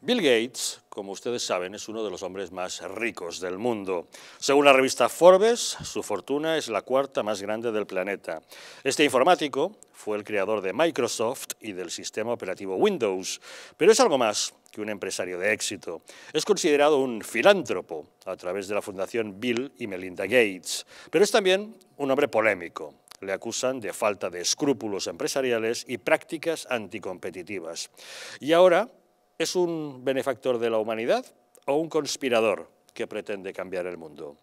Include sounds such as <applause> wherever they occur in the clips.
Bill Gates, como ustedes saben, es uno de los hombres más ricos del mundo. Según la revista Forbes, su fortuna es la cuarta más grande del planeta. Este informático fue el creador de Microsoft y del sistema operativo Windows, pero es algo más que un empresario de éxito. Es considerado un filántropo a través de la fundación Bill y Melinda Gates, pero es también un hombre polémico, le acusan de falta de escrúpulos empresariales y prácticas anticompetitivas. Y ahora ¿Es un benefactor de la humanidad o un conspirador que pretende cambiar el mundo?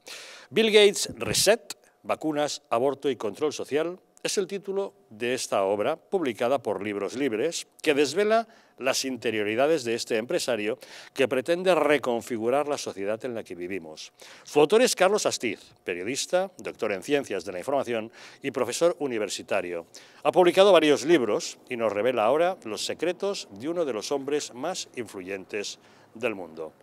Bill Gates, reset, vacunas, aborto y control social es el título de esta obra, publicada por Libros Libres, que desvela las interioridades de este empresario que pretende reconfigurar la sociedad en la que vivimos. Su autor es Carlos Astiz, periodista, doctor en ciencias de la información y profesor universitario. Ha publicado varios libros y nos revela ahora los secretos de uno de los hombres más influyentes del mundo.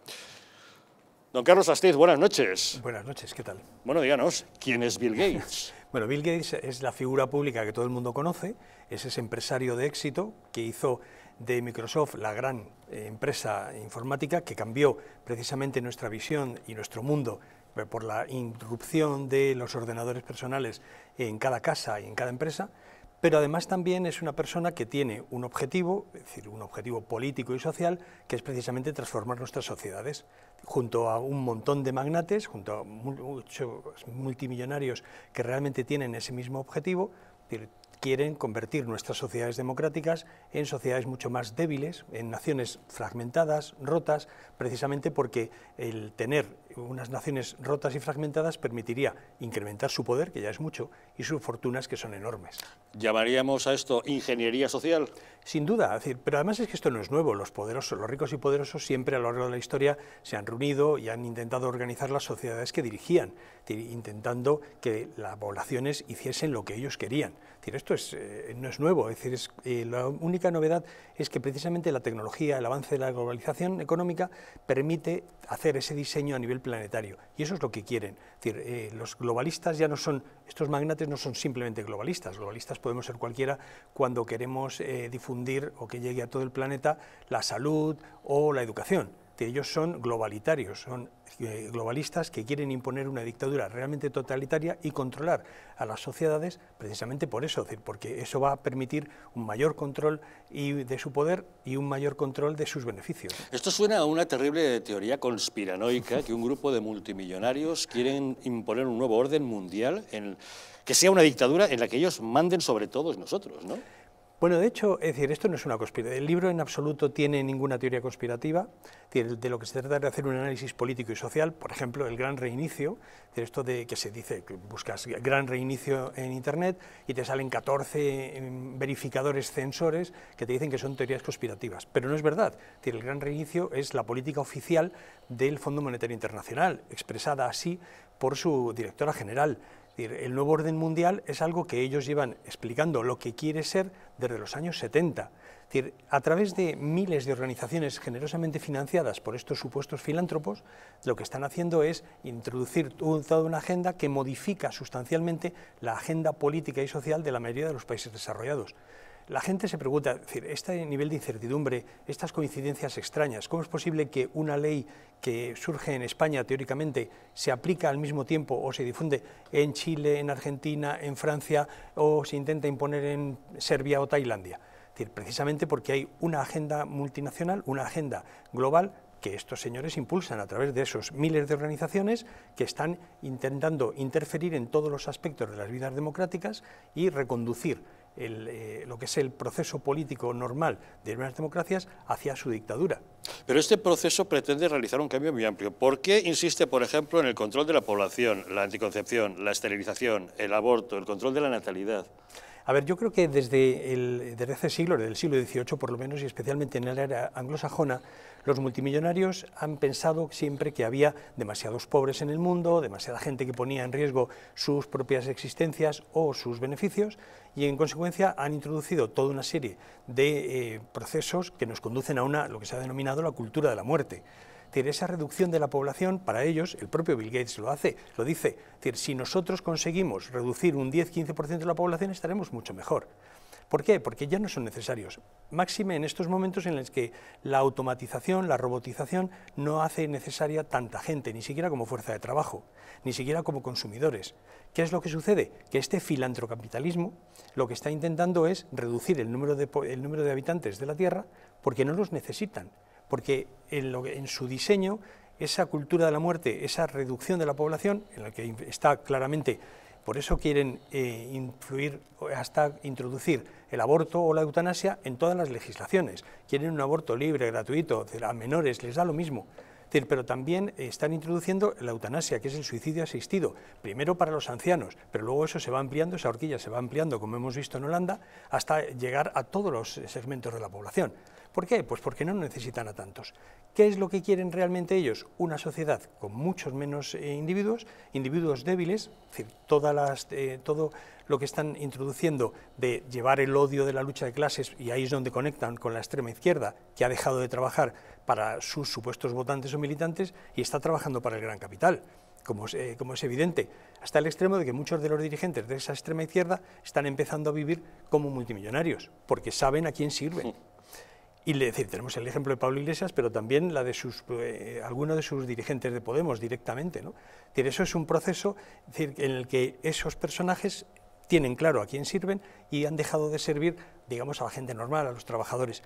Don Carlos Astiz, buenas noches. Buenas noches, ¿qué tal? Bueno, díganos, ¿quién es Bill Gates? <laughs> Bueno, Bill Gates es la figura pública que todo el mundo conoce, es ese empresario de éxito que hizo de Microsoft la gran eh, empresa informática que cambió precisamente nuestra visión y nuestro mundo por la irrupción de los ordenadores personales en cada casa y en cada empresa, pero además también es una persona que tiene un objetivo, es decir, un objetivo político y social, que es precisamente transformar nuestras sociedades. Junto a un montón de magnates, junto a muchos pues, multimillonarios que realmente tienen ese mismo objetivo, quieren convertir nuestras sociedades democráticas en sociedades mucho más débiles, en naciones fragmentadas, rotas, precisamente porque el tener unas naciones rotas y fragmentadas permitiría incrementar su poder, que ya es mucho, y sus fortunas, que son enormes. ¿Llamaríamos a esto ingeniería social? Sin duda, pero además es que esto no es nuevo. Los poderosos, los ricos y poderosos siempre a lo largo de la historia se han reunido y han intentado organizar las sociedades que dirigían, intentando que las poblaciones hiciesen lo que ellos querían. esto es, eh, no es nuevo. Es decir, eh, la única novedad es que precisamente la tecnología, el avance de la globalización económica permite hacer ese diseño a nivel planetario. Y eso es lo que quieren. Es decir, eh, los globalistas ya no son, estos magnates no son simplemente globalistas, globalistas podemos ser cualquiera cuando queremos eh, difundir o que llegue a todo el planeta la salud o la educación que ellos son globalitarios, son eh, globalistas que quieren imponer una dictadura realmente totalitaria y controlar a las sociedades precisamente por eso, porque eso va a permitir un mayor control de su poder y un mayor control de sus beneficios. Esto suena a una terrible teoría conspiranoica, que un grupo de multimillonarios quieren imponer un nuevo orden mundial en, que sea una dictadura en la que ellos manden sobre todos nosotros, ¿no? Bueno, de hecho, es decir, esto no es una conspiración. El libro en absoluto tiene ninguna teoría conspirativa. De lo que se trata es de hacer un análisis político y social, por ejemplo, el gran reinicio, esto de que se dice que buscas gran reinicio en Internet y te salen 14 em, verificadores censores que te dicen que son teorías conspirativas. Pero no es verdad. El gran reinicio es la política oficial del Fondo Monetario Internacional, expresada así por su directora general. El nuevo orden mundial es algo que ellos llevan explicando lo que quiere ser desde los años 70. a través de miles de organizaciones generosamente financiadas por estos supuestos filántropos, lo que están haciendo es introducir toda una agenda que modifica sustancialmente la agenda política y social de la mayoría de los países desarrollados la gente se pregunta, decir, este nivel de incertidumbre, estas coincidencias extrañas, ¿cómo es posible que una ley que surge en España teóricamente se aplica al mismo tiempo o se difunde en Chile, en Argentina, en Francia o se intenta imponer en Serbia o Tailandia? precisamente porque hay una agenda multinacional, una agenda global que estos señores impulsan a través de esos miles de organizaciones que están intentando interferir en todos los aspectos de las vidas democráticas y reconducir eh, lo que es el proceso político normal de las democracias hacia su dictadura. Pero este proceso pretende realizar un cambio muy amplio. ¿Por qué insiste, por ejemplo, en el control de la población, la anticoncepción, la esterilización, el aborto, el control de la natalidad? A ver, yo creo que desde, el, desde desde el siglo XVIII por lo menos, y especialmente en la era anglosajona, los multimillonarios han pensado siempre que había demasiados pobres en el mundo, demasiada gente que ponía en riesgo sus propias existencias o sus beneficios, y en consecuencia han introducido toda una serie de eh, procesos que nos conducen a una, lo que se ha denominado la cultura de la muerte esa reducción de la población, para ellos, el propio Bill Gates lo hace, lo dice, si nosotros conseguimos reducir un 10-15% de la población estaremos mucho mejor. ¿Por qué? Porque ya no son necesarios. Máxime en estos momentos en los que la automatización, la robotización, no hace necesaria tanta gente, ni siquiera como fuerza de trabajo, ni siquiera como consumidores. ¿Qué es lo que sucede? Que este filantrocapitalismo lo que está intentando es reducir el número el número de habitantes de la Tierra porque no los necesitan porque en, su diseño esa cultura de la muerte, esa reducción de la población, en la que está claramente, por eso quieren eh, influir hasta introducir el aborto o la eutanasia en todas las legislaciones. Quieren un aborto libre, gratuito, a menores, les da lo mismo. Pero también están introduciendo la eutanasia, que es el suicidio asistido, primero para los ancianos, pero luego eso se va ampliando, esa horquilla se va ampliando, como hemos visto en Holanda, hasta llegar a todos los segmentos de la población. ¿Por qué? Pues porque no necesitan a tantos. ¿Qué es lo que quieren realmente ellos? Una sociedad con muchos menos eh, individuos, individuos débiles, es decir, todas las, eh, todo lo que están introduciendo de llevar el odio de la lucha de clases, y ahí es donde conectan con la extrema izquierda, que ha dejado de trabajar para sus supuestos votantes o militantes y está trabajando para el gran capital. Como eh, como es, evidente, hasta el extremo de que muchos de los dirigentes de esa extrema izquierda están empezando a vivir como multimillonarios, porque saben a quién sirven. Y decir, tenemos el ejemplo de Pablo Iglesias, pero también la de sus, eh, algunos de sus dirigentes de Podemos directamente. ¿no? eso es un proceso en el que esos personajes tienen claro a quién sirven y han dejado de servir, digamos, a la gente normal, a los trabajadores,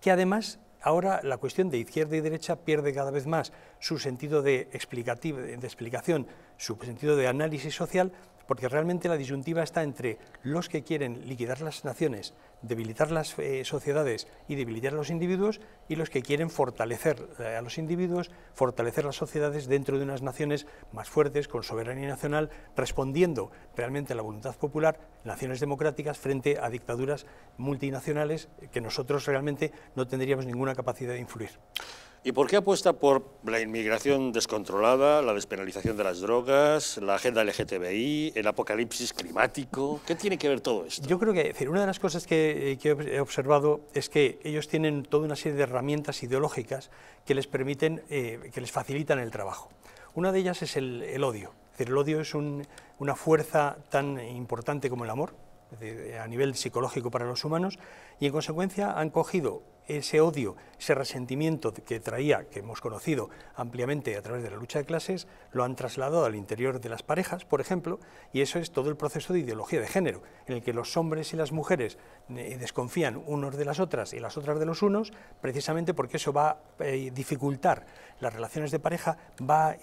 que además ahora la cuestión de izquierda y derecha pierde cada vez más su sentido de, de explicación, su sentido de análisis social porque realmente la disyuntiva está entre los que quieren liquidar las naciones, debilitar las eh, sociedades y debilitar a los individuos, y los que quieren fortalecer eh, a los individuos, fortalecer las sociedades dentro de unas naciones más fuertes, con soberanía nacional, respondiendo realmente a la voluntad popular, naciones democráticas frente a dictaduras multinacionales que nosotros realmente no tendríamos ninguna capacidad de influir. ¿Y por qué apuesta por la inmigración descontrolada, la despenalización de las drogas, la agenda LGTBI, el apocalipsis climático? ¿Qué tiene que ver todo esto? Yo creo que decir, una de las cosas que, eh, he observado es que ellos tienen toda una serie de herramientas ideológicas que les permiten, eh, que les facilitan el trabajo. Una de ellas es el, odio. decir, el odio es una fuerza tan importante como el amor, eh, a nivel psicológico para los humanos, y en consecuencia han cogido ese odio, ese resentimiento que traía, que hemos conocido ampliamente a través de la lucha de clases, lo han trasladado al interior de las parejas, por ejemplo, y eso es todo el proceso de ideología de género, en el que los hombres y las mujeres eh, desconfían unos de las otras y las otras de los unos, precisamente porque eso va a eh, dificultar las relaciones de pareja, va a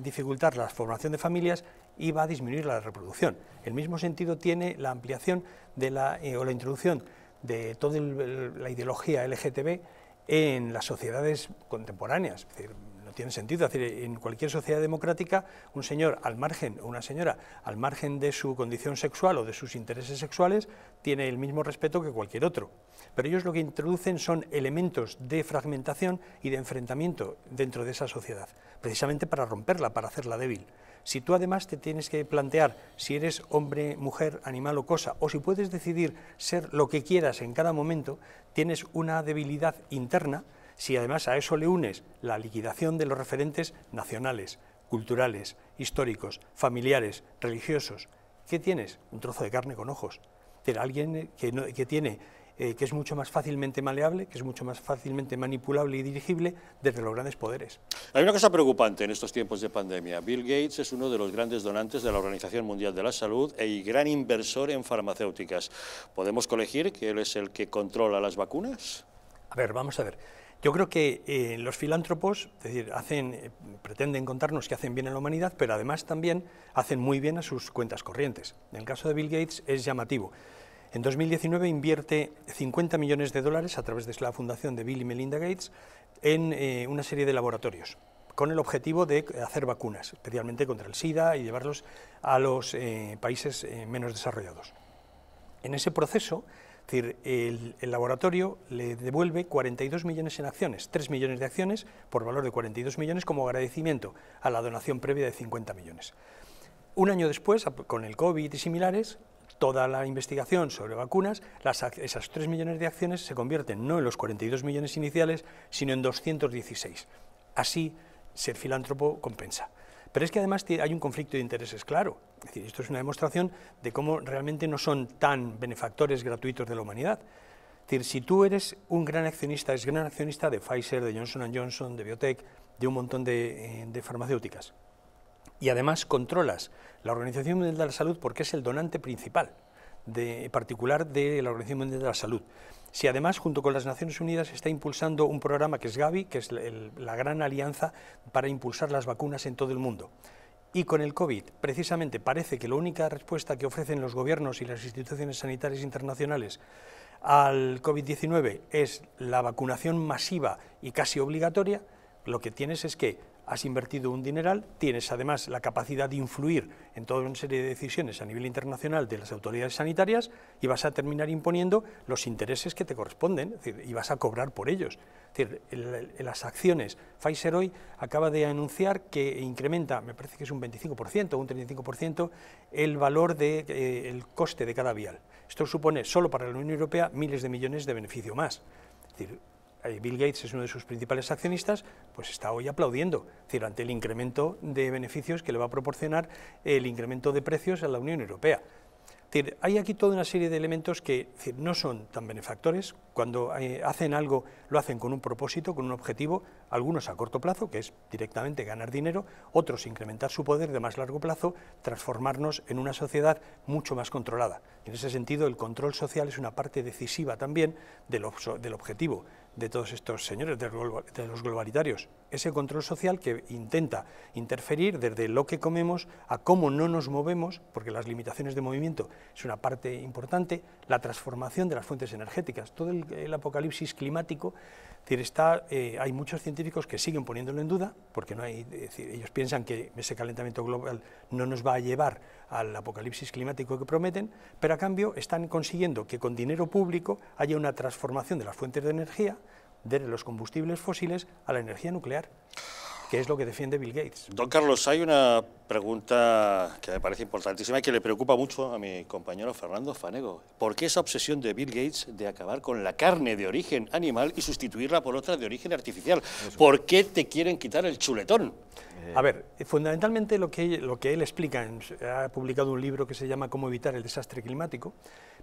dificultar la formación de familias y va a disminuir la reproducción. El mismo sentido tiene la ampliación eh, o la introducción de toda la ideología LGTB en las sociedades contemporáneas. no tiene sentido. en cualquier sociedad democrática, un señor al margen o una señora al margen de su condición sexual o de sus intereses sexuales tiene el mismo respeto que cualquier otro. Pero ellos lo que introducen son elementos de fragmentación y de enfrentamiento dentro de esa sociedad, precisamente para romperla, para hacerla débil. Si tú además te tienes que plantear si eres hombre, mujer, animal o cosa, o si puedes decidir ser lo que quieras en cada momento, tienes una debilidad interna si además a eso le unes la liquidación de los referentes nacionales, culturales, históricos, familiares, religiosos, ¿qué tienes? Un trozo de carne con ojos. Alguien que, no, que tiene eh, que es mucho más fácilmente maleable, que es mucho más fácilmente manipulable y dirigible desde los grandes poderes. Hay una cosa preocupante en estos tiempos de pandemia. Bill Gates es uno de los grandes donantes de la Organización Mundial de la Salud e y gran inversor en farmacéuticas. ¿Podemos colegir que él es el que controla las vacunas? A ver, vamos a ver. Yo creo que eh, los filántropos, es decir, hacen, eh, pretenden contarnos que hacen bien a la humanidad, pero además también hacen muy bien a sus cuentas corrientes. En el caso de Bill Gates es llamativo. En 2019 invierte 50 millones de dólares a través de la fundación de Bill y Melinda Gates en eh, una serie de laboratorios con el objetivo de hacer vacunas, especialmente contra el SIDA y llevarlos a los eh, países eh, menos desarrollados. En ese proceso, decir, el, el, laboratorio le devuelve 42 millones en acciones, 3 millones de acciones por valor de 42 millones como agradecimiento a la donación previa de 50 millones. Un año después, con el COVID y similares, toda la investigación sobre vacunas, esas 3 millones de acciones se convierten no en los 42 millones iniciales, sino en 216. Así, ser filántropo compensa. Pero es que además hay un conflicto de intereses claro. Es decir, esto es una demostración de cómo realmente no son tan benefactores gratuitos de la humanidad. si tú eres un gran accionista, es gran accionista de Pfizer, de Johnson Johnson, de Biotech, de un montón de eh, farmacéuticas, y además controlas la Organización Mundial de la Salud porque es el donante principal de, particular de la Organización Mundial de la Salud. Si además, junto con las Naciones Unidas, está impulsando un programa que es Gavi, que es la gran alianza para impulsar las vacunas en todo el mundo. Y con el COVID, precisamente, parece que la única respuesta que ofrecen los gobiernos y las instituciones sanitarias internacionales al COVID-19 es la vacunación masiva y casi obligatoria, lo que tienes es que has invertido un dineral, tienes además la capacidad de influir en toda una serie de decisiones a nivel internacional de las autoridades sanitarias y vas a terminar imponiendo los intereses que te corresponden y vas a cobrar por ellos. decir, las acciones, Pfizer hoy acaba de anunciar que incrementa, me parece que es un 25% o un 35%, el valor del de, eh, coste de cada vial. Esto supone solo para la Unión Europea miles de millones de beneficio más. Eh, Bill Gates es uno de sus principales accionistas, pues está hoy aplaudiendo, ante el incremento de beneficios que le va a proporcionar el incremento de precios a la Unión Europea. hay aquí toda una serie de elementos que no son tan benefactores. Cuando eh, hacen algo, lo hacen con un propósito, con un objetivo, algunos a corto plazo, que es directamente ganar dinero, otros incrementar su poder de más largo plazo, transformarnos en una sociedad mucho más controlada. En ese sentido, el control social es una parte decisiva también del objetivo de todos estos señores, de, los globalitarios. Ese control social que intenta interferir desde lo que comemos a cómo no nos movemos, porque las limitaciones de movimiento es una parte importante, la transformación de las fuentes energéticas, todo el, el apocalipsis climático está, eh, hay muchos científicos que siguen poniéndolo en duda, porque no hay, ellos piensan que ese calentamiento global no nos va a llevar al apocalipsis climático que prometen, pero a cambio están consiguiendo que con dinero público haya una transformación de las fuentes de energía, de los combustibles fósiles, a la energía nuclear es lo que defiende Bill Gates. Don Carlos, hay una pregunta que me parece importantísima y que le preocupa mucho a mi compañero Fernando Fanego. ¿Por qué esa obsesión de Bill Gates de acabar con la carne de origen animal y sustituirla por otra de origen artificial? ¿Por qué te quieren quitar el chuletón? A ver, fundamentalmente lo que, él explica, ha publicado un libro que se llama Cómo evitar el desastre climático,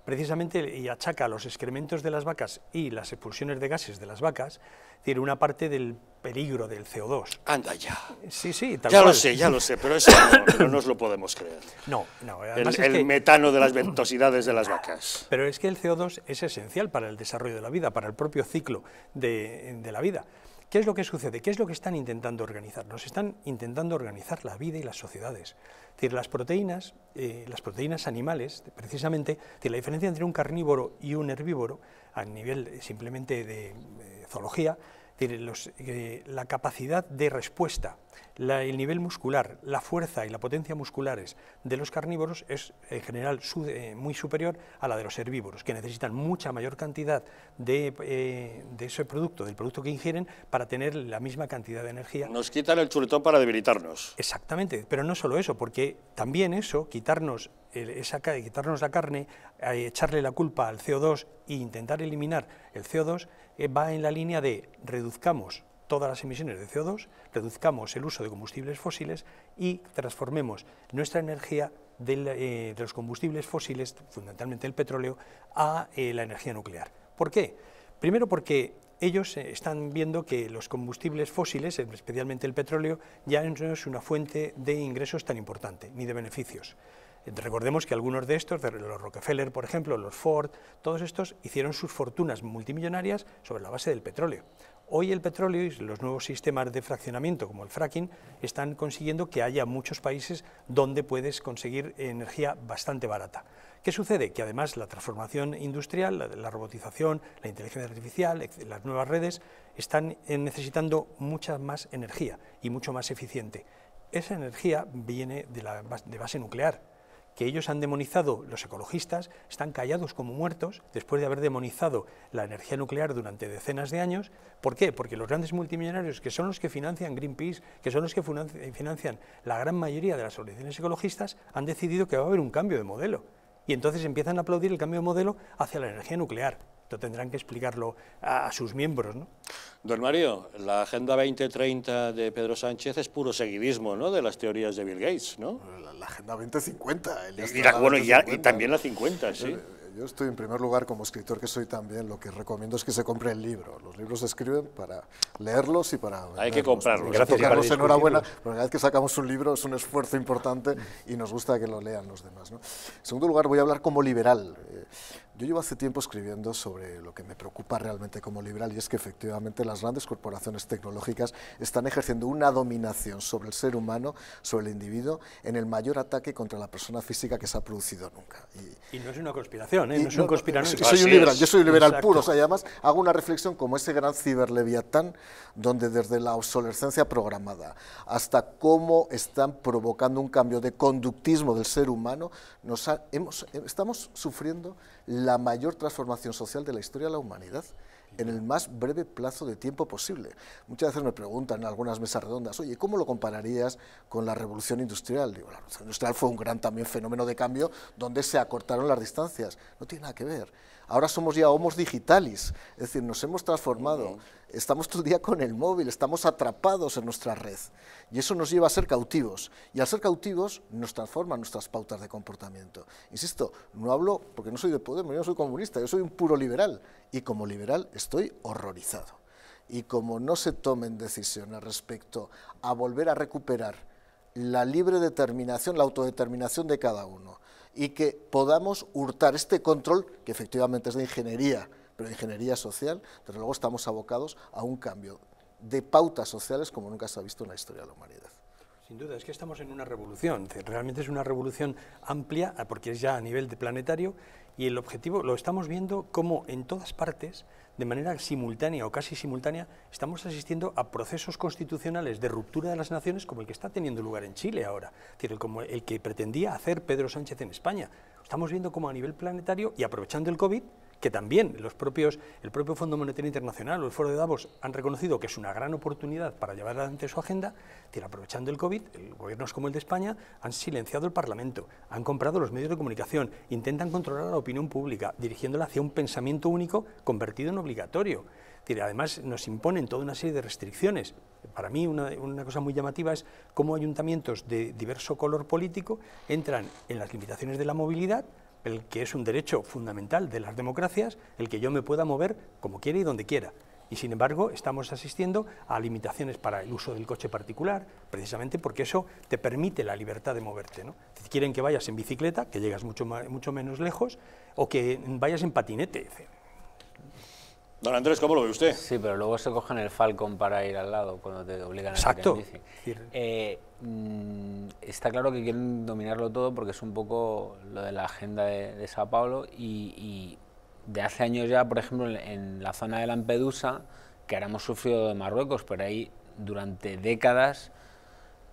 precisamente y achaca los excrementos de las vacas y las expulsiones de gases de las vacas, tiene una parte del peligro del CO2. Anda ya. Sí, sí, tal Ya lo sé, ya lo sé, pero <laughs> eso no, nos lo podemos creer. No, no. El, metano de las ventosidades de las vacas. Pero es que el CO2 es esencial para el desarrollo de la vida, para el propio ciclo de la vida. ¿Qué es lo que sucede? ¿Qué es lo que están intentando organizar? Nos están intentando organizar la vida y las sociedades. decir, las proteínas, eh, las proteínas animales, precisamente, la diferencia entre un carnívoro y un herbívoro, a nivel simplemente de eh, zoología, los, eh, la capacidad de respuesta, el nivel muscular, la fuerza y la potencia musculares de los carnívoros es en general eh, muy superior a la de los herbívoros, que necesitan mucha mayor cantidad de, eh, de, ese producto, del producto que ingieren, para tener la misma cantidad de energía. Nos quitan el chuletón para debilitarnos. Exactamente, pero no solo eso, porque también eso, quitarnos esa, quitarnos la carne, eh, echarle la culpa al CO2 e intentar eliminar el CO2 eh, va en la línea de reduzcamos todas las emisiones de CO2, reduzcamos el uso de combustibles fósiles y transformemos nuestra energía eh, de, los combustibles fósiles, fundamentalmente el petróleo, a la energía nuclear. ¿Por qué? Primero porque ellos están viendo que los combustibles fósiles, especialmente el petróleo, ya no es una fuente de ingresos tan importante, ni de beneficios. Recordemos que algunos de estos, los Rockefeller, por ejemplo, los Ford, todos estos hicieron sus fortunas multimillonarias sobre la base del petróleo. Hoy el petróleo y los nuevos sistemas de fraccionamiento, como el fracking, están consiguiendo que haya muchos países donde puedes conseguir energía bastante barata. ¿Qué sucede? Que además la transformación industrial, la, robotización, la inteligencia artificial, las nuevas redes, están eh, necesitando mucha más energía y mucho más eficiente. Esa energía viene de, la, de base nuclear, que ellos han demonizado, los ecologistas, están callados como muertos después de haber demonizado la energía nuclear durante decenas de años. ¿Por qué? Porque los grandes multimillonarios, que son los que financian Greenpeace, que son los que financian la gran mayoría de las organizaciones ecologistas, han decidido que va a haber un cambio de modelo. Y entonces empiezan a aplaudir el cambio de modelo hacia la energía nuclear. Esto tendrán que explicarlo a, sus miembros. ¿no? Don Mario, la Agenda 2030 de Pedro Sánchez es puro seguidismo ¿no? de las teorías de Bill Gates, ¿no? La, Agenda 2050. y, bueno, y también la 50, sí. Yo estoy, en primer lugar, como escritor que soy también, lo que recomiendo es que se compre el libro. Los libros se escriben para leerlos y para... Hay que comprarlos. Gracias. Carlos, enhorabuena. Porque cada vez que sacamos un libro es un esfuerzo importante y nos gusta que lo lean los demás. En segundo lugar, voy a hablar como liberal. Eh, yo llevo hace tiempo escribiendo sobre lo que me preocupa realmente como liberal y es que efectivamente las grandes corporaciones tecnológicas están ejerciendo una dominación sobre el ser humano, sobre el individuo, en el mayor ataque contra la persona física que se ha producido nunca. Y, no es una conspiración, ¿eh? no, es un yo soy liberal puro. O sea, además hago una reflexión como ese gran ciberleviatán donde desde la obsolescencia programada hasta cómo están provocando un cambio de conductismo del ser humano, nos estamos sufriendo la la mayor transformación social de la historia de la humanidad en el más breve plazo de tiempo posible. Muchas veces me preguntan en algunas mesas redondas, oye, ¿cómo lo compararías con la revolución industrial? Digo, la revolución industrial fue un gran también fenómeno de cambio donde se acortaron las distancias. No tiene nada que ver. Ahora somos ya homos digitalis, es decir, nos hemos transformado estamos todo el día con el móvil, estamos atrapados en nuestra red. Y eso nos lleva a ser cautivos. Y al ser cautivos nos transforman nuestras pautas de comportamiento. Insisto, no hablo porque no soy de Podemos, yo no soy comunista, yo soy un puro liberal. Y como liberal estoy horrorizado. Y como no se tomen decisiones respecto a volver a recuperar la libre determinación, la autodeterminación de cada uno, y que podamos hurtar este control, que efectivamente es de ingeniería, pero ingeniería social, desde luego estamos abocados a un cambio de pautas sociales como nunca se ha visto en la historia de la humanidad. Sin duda, es que estamos en una revolución, realmente es una revolución amplia, ah, porque es ya a nivel planetario, y el objetivo lo estamos viendo como en todas partes, de manera simultánea o casi simultánea, estamos asistiendo a procesos constitucionales de ruptura de las naciones como el que está teniendo lugar en Chile ahora, como el que pretendía hacer Pedro Sánchez en España. Estamos viendo como a nivel planetario, y aprovechando el COVID, que también los propios, el propio Fondo Monetario Internacional o el Foro de Davos han reconocido que es una gran oportunidad para llevar adelante su agenda, aprovechando el COVID, gobiernos como el de España han silenciado el Parlamento, han comprado los medios de comunicación, intentan controlar la opinión pública, dirigiéndola hacia un pensamiento único convertido en obligatorio. Además, nos imponen toda una serie de restricciones. Para mí, una, una, cosa muy llamativa es cómo ayuntamientos de diverso color político entran en las limitaciones de la movilidad, el que es un derecho fundamental de las democracias, el que yo me pueda mover como quiera y donde quiera. Y sin embargo, estamos asistiendo a limitaciones para el uso del coche particular, precisamente porque eso te permite la libertad de moverte. Si quieren que vayas en bicicleta, que llegas mucho, mucho menos lejos, o que vayas en patinete. Etc. Don Andrés, ¿cómo lo ve usted? Sí, pero luego se cogen el Falcon para ir al lado cuando te obligan a ir. bici. Eh, mm, está claro que quieren dominarlo todo porque es un poco lo de la agenda de, Sao Paulo y, de hace años ya, por ejemplo, en, en, la zona de Lampedusa, que ahora hemos sufrido de Marruecos, pero ahí durante décadas,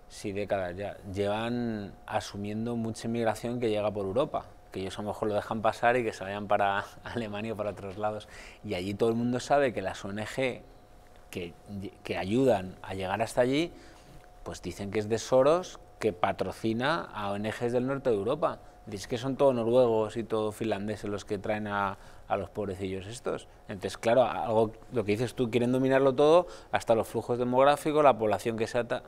sí, décadas ya, llevan asumiendo mucha inmigración que llega por Europa que ellos a lo mejor lo dejan pasar y que se vayan para <laughs> Alemania o para otros lados. Y allí todo el mundo sabe que las ONG que, que ayudan a llegar hasta allí, pues dicen que es de Soros que patrocina a ONGs del norte de Europa. Dices que son todos noruegos y todos finlandeses los que traen a, los pobrecillos estos. Entonces, claro, algo, lo que dices tú, quieren dominarlo todo, hasta los flujos demográficos, la población que se ata,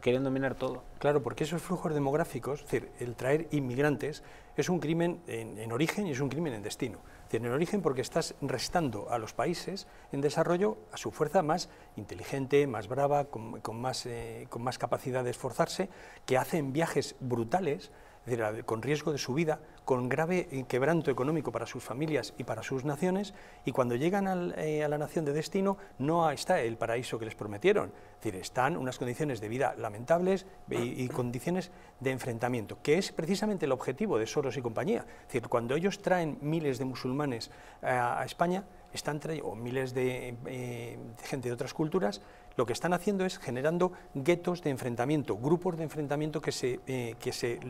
quieren dominar todo. Claro, porque esos flujos demográficos, es decir, el traer inmigrantes, es un crimen en, origen y es un crimen en destino. Es decir, en origen porque estás restando a los países en desarrollo a su fuerza más inteligente, más brava, con, más, eh, con más capacidad de esforzarse, que hacen viajes brutales es decir, con riesgo de su vida, con grave quebranto económico para sus familias y para sus naciones, y cuando llegan eh, a la nación de destino no está el paraíso que les prometieron, decir, están unas condiciones de vida lamentables y, condiciones de enfrentamiento, que es precisamente el objetivo de Soros y compañía, decir, cuando ellos traen miles de musulmanes eh, a España, están trayendo, o miles eh, de gente de otras culturas, lo que están haciendo es generando guetos de enfrentamiento, grupos de enfrentamiento que se, eh, se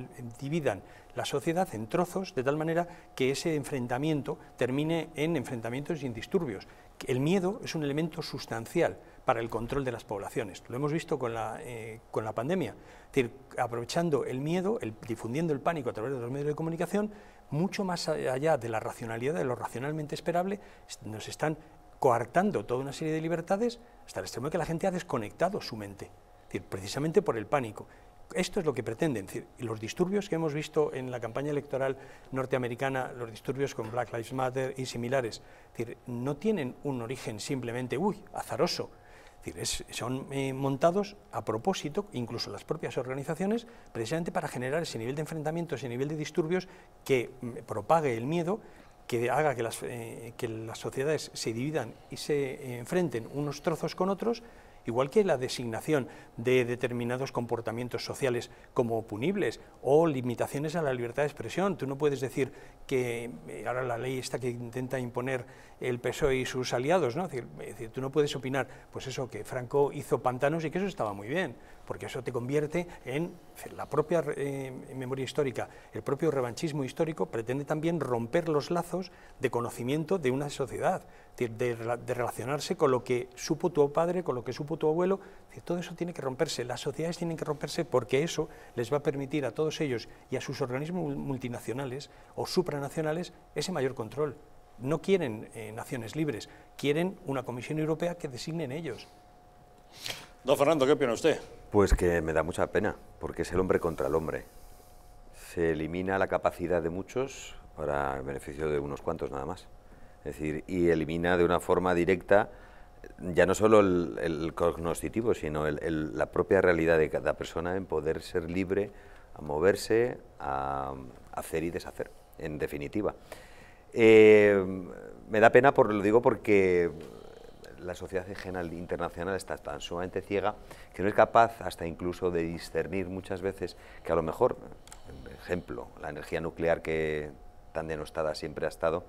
dividan la sociedad en trozos, de tal manera que ese enfrentamiento termine en enfrentamientos y en disturbios. El miedo es un elemento sustancial para el control de las poblaciones. Lo hemos visto con la, eh, con la pandemia. Es decir, aprovechando el miedo, difundiendo el pánico a través de los medios de comunicación, mucho más allá de la racionalidad, de lo racionalmente esperable, nos están coartando toda una serie de libertades hasta el extremo de que la gente ha desconectado su mente, decir, precisamente por el pánico. Esto es lo que pretenden. los disturbios que hemos visto en la campaña electoral norteamericana, los disturbios con Black Lives Matter y similares, decir, no tienen un origen simplemente, uy, azaroso. son eh, montados a propósito, incluso las propias organizaciones, precisamente para generar ese nivel de enfrentamiento, ese nivel de disturbios que mm, propague el miedo, que haga que las, eh, que las sociedades se dividan y se enfrenten unos trozos con otros, igual que la designación de determinados comportamientos sociales como punibles o limitaciones a la libertad de expresión. Tú no puedes decir que eh, ahora la ley está que intenta imponer el PSOE y sus aliados, ¿no? tú no puedes opinar, pues eso, que Franco hizo pantanos y que eso estaba muy bien porque eso te convierte en la propia eh, memoria histórica, el propio revanchismo histórico pretende también romper los lazos de conocimiento de una sociedad, de, relacionarse con lo que supo tu padre, con lo que supo tu abuelo, todo eso tiene que romperse, las sociedades tienen que romperse porque eso les va a permitir a todos ellos y a sus organismos multinacionales o supranacionales ese mayor control. No quieren eh, naciones libres, quieren una Comisión Europea que designen ellos. Don Fernando, ¿qué opina usted? Pues que me da mucha pena, porque es el hombre contra el hombre. Se elimina la capacidad de muchos para el beneficio de unos cuantos nada más. Es decir, y elimina de una forma directa ya no solo el, cognoscitivo, sino la propia realidad de cada persona en poder ser libre, a moverse, a, hacer y deshacer, en definitiva. Eh, me da pena, por, lo digo porque la sociedad general internacional está tan sumamente ciega que no es capaz hasta incluso de discernir muchas veces que a lo mejor, por ejemplo, la energía nuclear que tan denostada siempre ha estado,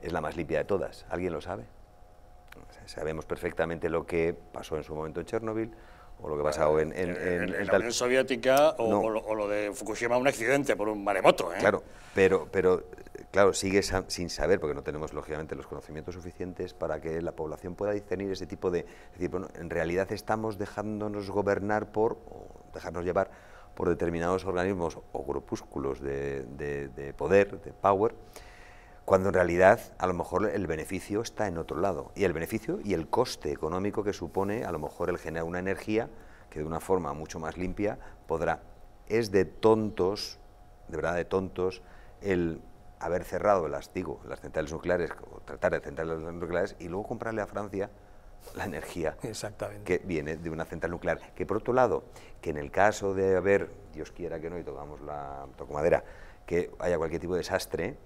es la más limpia de todas. ¿Alguien lo sabe? Sabemos perfectamente lo que pasó en su momento en Chernóbil, o lo que ha pasado eh, en, la Unión Soviética o, lo, de Fukushima, un accidente por un maremoto. ¿eh? Claro, pero, pero claro, sigue sin saber, porque no tenemos lógicamente los conocimientos suficientes para que la población pueda discernir ese tipo de... Es decir, bueno, en realidad estamos dejándonos gobernar por, o dejarnos llevar por determinados organismos o grupúsculos de, de poder, de power, cuando en realidad a lo mejor el beneficio está en otro lado. Y el beneficio y el coste económico que supone a lo mejor el generar una energía que de una forma mucho más limpia podrá. Es de tontos, de verdad de tontos, el haber cerrado las, digo, las centrales nucleares, o tratar de centrales nucleares, y luego comprarle a Francia la energía que viene de una central nuclear. Que por otro lado, que en el caso de haber, Dios quiera que no, y tocamos la tocomadera, que haya cualquier tipo de desastre,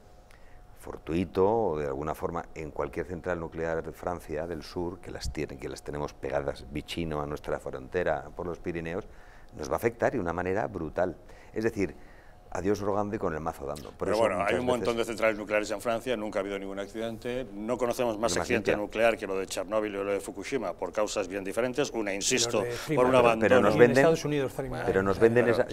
fortuito o de alguna forma en cualquier central nuclear de Francia del sur, que las, tienen que las tenemos pegadas vicino a nuestra frontera por los Pirineos, nos va a afectar de una manera brutal. Es decir, adiós rogando y con el mazo dando. Pero bueno, hay un montón de centrales nucleares en Francia, nunca ha habido ningún accidente. No conocemos más accidente nuclear que lo de Chernóbil o lo de Fukushima, por causas bien diferentes. Una, insisto, por una abandono. Pero nos venden, Estados Unidos, pero nos venden esa...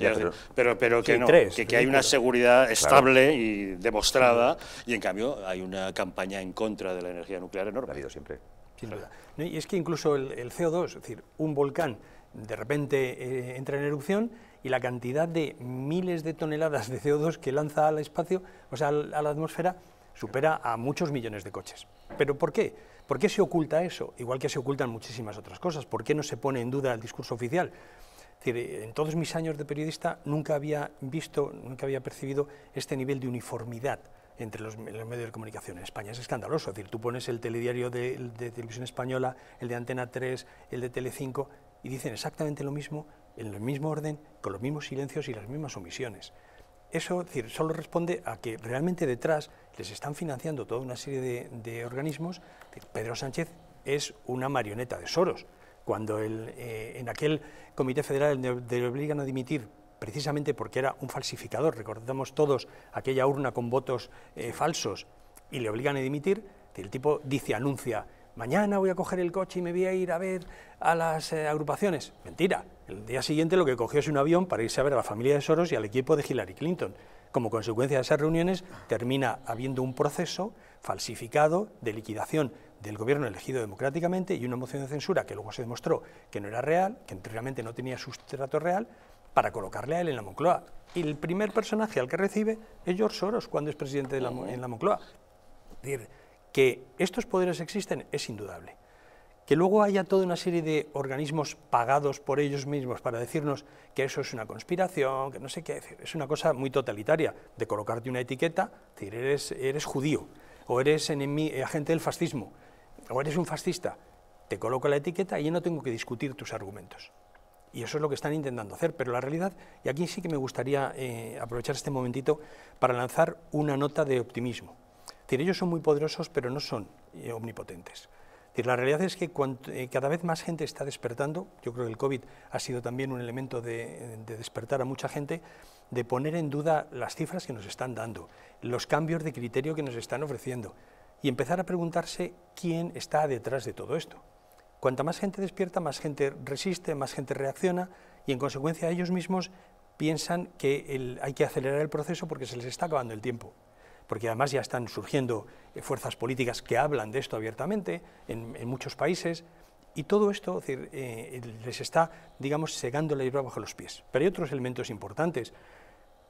pero, que, no, que, hay una seguridad estable y demostrada, y en cambio hay una campaña en contra de la energía nuclear enorme. Ha habido siempre. Sin duda. y es que incluso el, CO2, es decir, un volcán de repente eh, entra en erupción, y la cantidad de miles de toneladas de CO2 que lanza al espacio, o sea, a la atmósfera, supera a muchos millones de coches. ¿Pero por qué? ¿Por qué se oculta eso? Igual que se ocultan muchísimas otras cosas. ¿Por qué no se pone en duda el discurso oficial? decir, en todos mis años de periodista nunca había visto, nunca había percibido este nivel de uniformidad entre los, medios de comunicación en España. Es escandaloso. Es decir, tú pones el telediario de, de, Televisión Española, el de Antena 3, el de Telecinco, y dicen exactamente lo mismo, en el mismo orden, con los mismos silencios y las mismas omisiones. Eso solo responde a que realmente detrás les están financiando toda una serie de, organismos. Pedro Sánchez es una marioneta de Soros. Cuando eh, en aquel Comité Federal le obligan a dimitir precisamente porque era un falsificador, recordamos todos aquella urna con votos eh, falsos y le obligan a dimitir, el tipo dice, anuncia, mañana voy a coger el coche y me voy a ir a ver a las eh, agrupaciones. Mentira. El día siguiente lo que cogió es un avión para irse a ver a la familia de Soros y al equipo de Hillary Clinton. Como consecuencia de esas reuniones termina habiendo un proceso falsificado de liquidación del gobierno elegido democráticamente y una moción de censura que luego se demostró que no era real, que realmente no tenía sustrato real, para colocarle a él en la Moncloa. Y el primer personaje al que recibe es George Soros cuando es presidente en la Moncloa. Que estos poderes existen es indudable. Que luego haya toda una serie de organismos pagados por ellos mismos para decirnos que eso es una conspiración, que no sé qué decir. Es una cosa muy totalitaria de colocarte una etiqueta, decir, eres, judío, o eres eh, agente del fascismo, o eres un fascista. Te coloco la etiqueta y yo no tengo que discutir tus argumentos. Y eso es lo que están intentando hacer. Pero la realidad, y aquí sí que me gustaría eh, aprovechar este momentito para lanzar una nota de optimismo ellos son muy poderosos, pero no son eh, omnipotentes. la realidad es que eh, cada vez más gente está despertando, yo creo que el COVID ha sido también un elemento de, despertar a mucha gente, de poner en duda las cifras que nos están dando, los cambios de criterio que nos están ofreciendo y empezar a preguntarse quién está detrás de todo esto. Cuanta más gente despierta, más gente resiste, más gente reacciona y en consecuencia ellos mismos piensan que hay que acelerar el proceso porque se les está acabando el tiempo porque además ya están surgiendo eh, fuerzas políticas que hablan de esto abiertamente en, muchos países, y todo esto eh, les está, digamos, segando la hierba bajo los pies. Pero hay otros elementos importantes,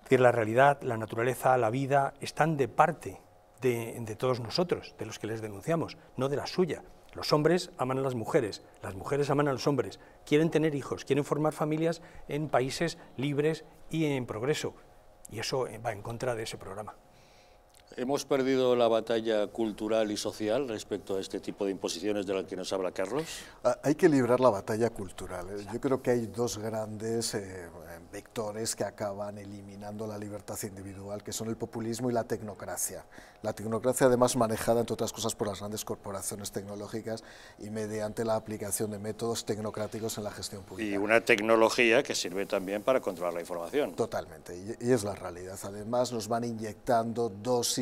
decir, la realidad, la naturaleza, la vida, están de parte de todos nosotros, de los que les denunciamos, no de la suya. Los hombres aman a las mujeres, las mujeres aman a los hombres, quieren tener hijos, quieren formar familias en países libres y en progreso. Y eso eh, va en contra de ese programa. ¿Hemos perdido la batalla cultural y social respecto a este tipo de imposiciones de las que nos habla Carlos? Ah, hay que librar la batalla cultural. ¿eh? Yo creo que hay dos grandes eh, vectores que acaban eliminando la libertad individual, que son el populismo y la tecnocracia. La tecnocracia, además, manejada, entre otras cosas, por las grandes corporaciones tecnológicas y mediante la aplicación de métodos tecnocráticos en la gestión pública. Y una tecnología que sirve también para controlar la información. Totalmente, y, y es la realidad. Además, nos van inyectando dos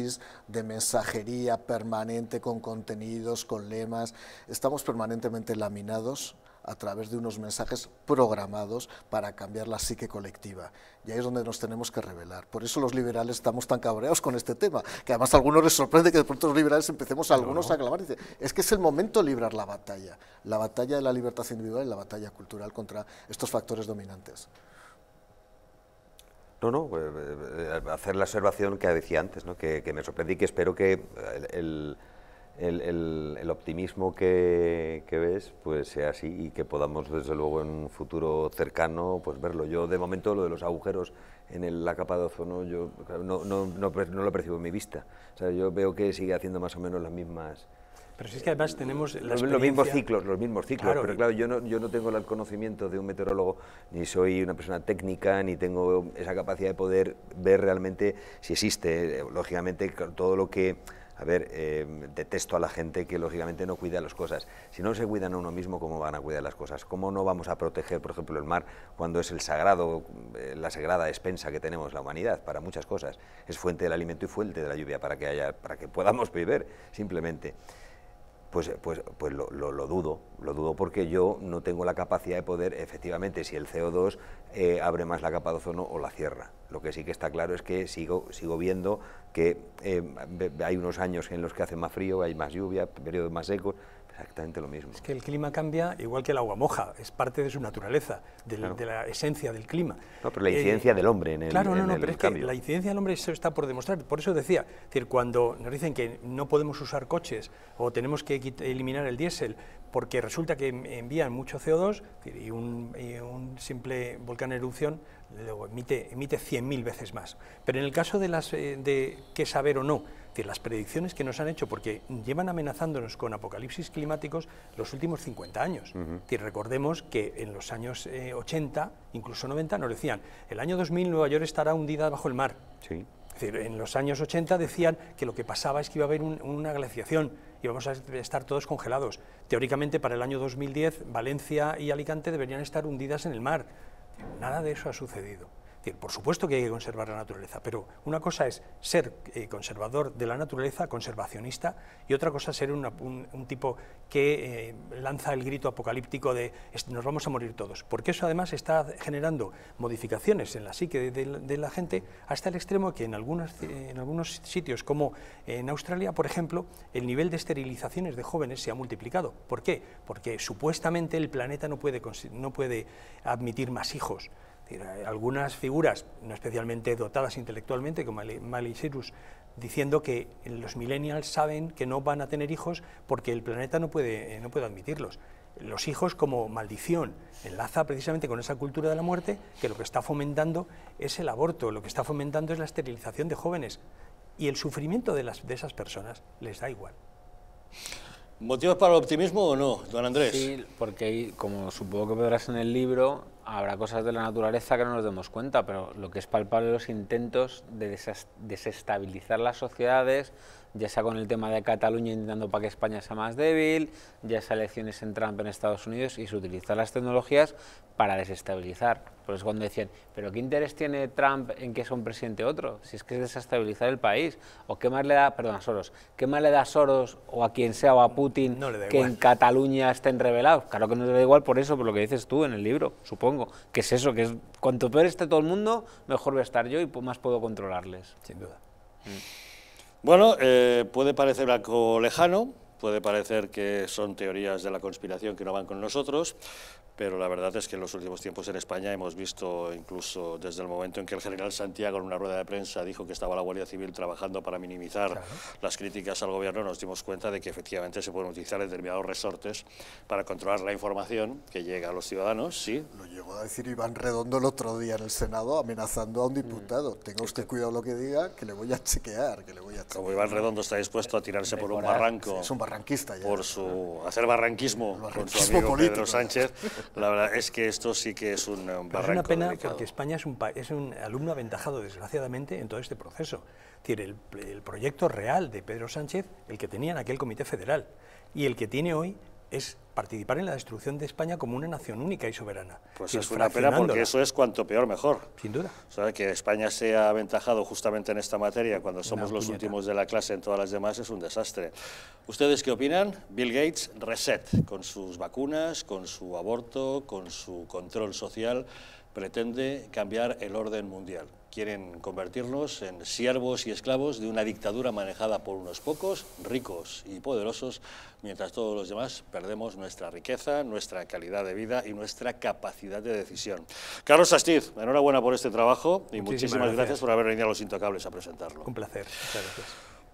de mensajería permanente con contenidos, con lemas. Estamos permanentemente laminados a través de unos mensajes programados para cambiar la psique colectiva. Y ahí es donde nos tenemos que revelar. Por eso los liberales estamos tan cabreados con este tema, que además a algunos les sorprende que de pronto los liberales empecemos a algunos a clamar es que es el momento de librar la batalla, la batalla de la libertad individual y la batalla cultural contra estos factores dominantes. No, no, eh, eh, eh, hacer la observación que decía antes, ¿no? que, me sorprendí, y que espero que el, optimismo que, ves pues sea así y que podamos desde luego en un futuro cercano pues verlo. Yo de momento lo de los agujeros en la capa de ozono yo no, no, no, pues, no lo percibo en mi vista. sea, yo veo que sigue haciendo más o menos las mismas... Pero si es que además tenemos la los mismos ciclos, los mismos ciclos. pero claro, yo no, yo no tengo el conocimiento de un meteorólogo, ni soy una persona técnica, ni tengo esa capacidad de poder ver realmente si existe. Lógicamente, todo lo que a ver, eh, detesto a la gente que lógicamente no cuida las cosas. Si no se cuidan a uno mismo, ¿cómo van a cuidar las cosas? ¿Cómo no vamos a proteger, por ejemplo, el mar cuando es el sagrado, eh, la sagrada expensa que tenemos la humanidad para muchas cosas? Es fuente del alimento y fuente de la lluvia para que, haya, para que podamos vivir, <laughs> simplemente pues, pues, pues lo, dudo, lo dudo porque yo no tengo la capacidad de poder, efectivamente, si el CO2 eh, abre más la capa de ozono o la cierra. Lo que sí que está claro es que sigo, sigo viendo que eh, hay unos años en los que hace más frío, hay más lluvia, periodos más secos, Exactamente lo mismo. Es que el clima cambia igual que el agua moja, es parte de su naturaleza, de la esencia del clima. No, pero la eh, incidencia del hombre en el Claro, no, no, pero es que la incidencia del hombre se está por demostrar. Por eso decía, decir, cuando nos dicen que no podemos usar coches o tenemos que eliminar el diésel porque resulta que envían mucho CO2 y un, y un simple volcán erupción luego emite, 100.000 veces más. Pero en el caso de, las, eh, qué saber o no, decir, las predicciones que nos han hecho, porque llevan amenazándonos con apocalipsis climáticos los últimos 50 años. recordemos que en los años 80, eh, incluso 90, nos decían, el año 2000 Nueva York estará hundida bajo el mar. en los años 80 decían que lo que pasaba es que iba a haber una glaciación y vamos a estar todos congelados. Teóricamente, para el año 2010, Valencia y Alicante deberían estar hundidas en el mar Nada de eso ha sucedido. Por supuesto que hay que conservar la naturaleza, pero una cosa es ser eh, conservador de la naturaleza, conservacionista, y otra cosa es ser un, tipo que eh, lanza el grito apocalíptico de nos vamos a morir todos, porque eso además está generando modificaciones en la psique de, la gente hasta el extremo que en, en algunos sitios, como en Australia, por ejemplo, el nivel de esterilizaciones de jóvenes se ha multiplicado. ¿Por qué? Porque supuestamente el planeta no puede, no puede admitir más hijos algunas figuras no especialmente dotadas intelectualmente, como Miley Cyrus, diciendo que los millennials saben que no van a tener hijos porque el planeta no puede, eh, no puede admitirlos. Los hijos como maldición enlaza precisamente con esa cultura de la muerte que lo que está fomentando es el aborto, lo que está fomentando es la esterilización de jóvenes y el sufrimiento de, las, de esas personas les da igual. ¿Motivos para el optimismo o no, don Andrés? Sí, porque como supongo que verás en el libro, habrá cosas de la naturaleza que no nos demos cuenta, pero lo que es palpable los intentos de desestabilizar las sociedades, ya sea con el tema de Cataluña intentando para que España sea más débil, ya sea elecciones en Trump en Estados Unidos y se utilizan las tecnologías para desestabilizar. Por eso cuando decían, pero ¿qué interés tiene Trump en que sea un presidente otro? Si es que es desestabilizar el país. ¿O qué más le da, a Soros, qué más le da Soros o a quien sea o a Putin que en Cataluña estén revelados? Claro que no le da igual por eso, por lo que dices tú en el libro, supongo. Que es eso, que cuanto peor esté todo el mundo, mejor voy a estar yo y más puedo controlarles. Sin duda. Mm. Bueno, eh, puede parecer algo lejano, puede parecer que son teorías de la conspiración que no van con nosotros pero la verdad es que en los últimos tiempos en España hemos visto, incluso desde el momento en que el general Santiago en una rueda de prensa dijo que estaba la Guardia Civil trabajando para minimizar las críticas al gobierno, nos dimos cuenta de que efectivamente se pueden utilizar determinados resortes para controlar la información que llega a los ciudadanos, sí. Lo llegó a decir Iván Redondo el otro día en el Senado amenazando a un diputado. Mm. Tenga usted cuidado lo que diga, que le voy a chequear, que le voy a Como Iván Redondo está dispuesto a tirarse por un barranco. es un barranquista ya. Por su, hacer barranquismo, con su amigo político. Pedro Sánchez. <laughs> La verdad es que esto sí que es un, Es una pena porque España es un, es un alumno aventajado, desgraciadamente, en todo este proceso. Tiene el, el proyecto real de Pedro Sánchez, el que tenía en aquel Comité Federal, y el que tiene hoy es participar en la destrucción de España como una nación única y soberana. Pues es una pena porque eso es cuanto peor mejor. Sin duda. O sea, que España sea aventajado justamente en esta materia cuando somos los últimos de la clase en todas las demás es un desastre. ¿Ustedes qué opinan? Bill Gates, reset, con sus vacunas, con su aborto, con su control social, pretende cambiar el orden mundial. Quieren convertirnos en siervos y esclavos de una dictadura manejada por unos pocos, ricos y poderosos, mientras todos los demás perdemos nuestra riqueza, nuestra calidad de vida y nuestra capacidad de decisión. Carlos Astiz, enhorabuena por este trabajo y muchísimas, gracias. por haber venido a Los Intocables a presentarlo. Un placer. gracias.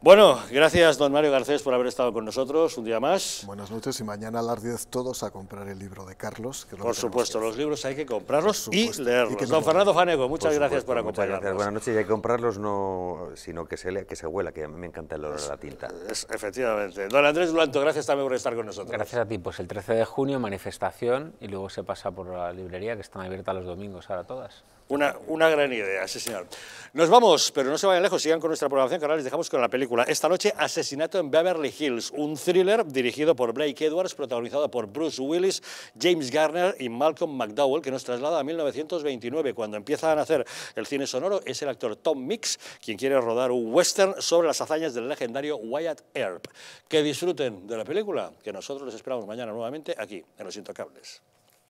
Bueno, gracias don Mario Garcés por haber estado con nosotros un día más. Buenas noches y mañana a las 10 todos a comprar el libro de Carlos. por supuesto, los libros hay que comprarlos y leerlos. Y que don Fernando Fanego, muchas gracias por acompañarnos. Buenas noches hay que comprarlos no, sino que se lea, que se huela, que me encanta el olor a la tinta. efectivamente. Don Andrés Blanto, gracias también por estar con nosotros. Gracias a ti. Pues el 13 de junio manifestación y luego se pasa por la librería que están abierta los domingos ahora todas. Una, una, gran idea, sí señor. Nos vamos, pero no se vayan lejos, sigan con nuestra programación, que ahora les dejamos con la película. Esta noche, Asesinato en Beverly Hills, un thriller dirigido por Blake Edwards, protagonizado por Bruce Willis, James Garner y Malcolm McDowell, que nos traslada a 1929, cuando empieza a nacer el cine sonoro. Es el actor Tom Mix quien quiere rodar un western sobre las hazañas del legendario Wyatt Earp. Que disfruten de la película, que nosotros les esperamos mañana nuevamente aquí, en Los Intocables.